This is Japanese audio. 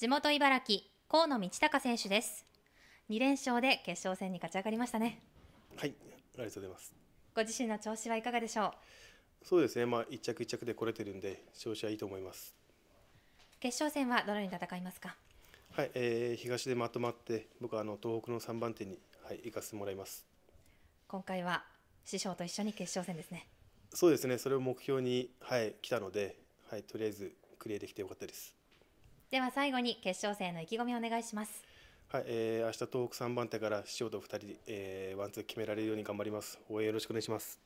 地元茨城河野道隆選手です2連勝で決勝戦に勝ち上がりましたねはいありがとうございますご自身の調子はいかがでしょうそうですねまあ一着一着で来れてるんで調子はいいと思います決勝戦はどのように戦いますかはい、えー、東でまとまって僕はあの東北の3番手に、はい、行かせてもらいます今回は師匠と一緒に決勝戦ですねそうですねそれを目標にはい来たのではいとりあえずクリアできてよかったですでは最後に決勝戦の意気込みをお願いします。はい、えー、明日東北三番手から師匠と二人、えー、ワンツー決められるように頑張ります。応援よろしくお願いします。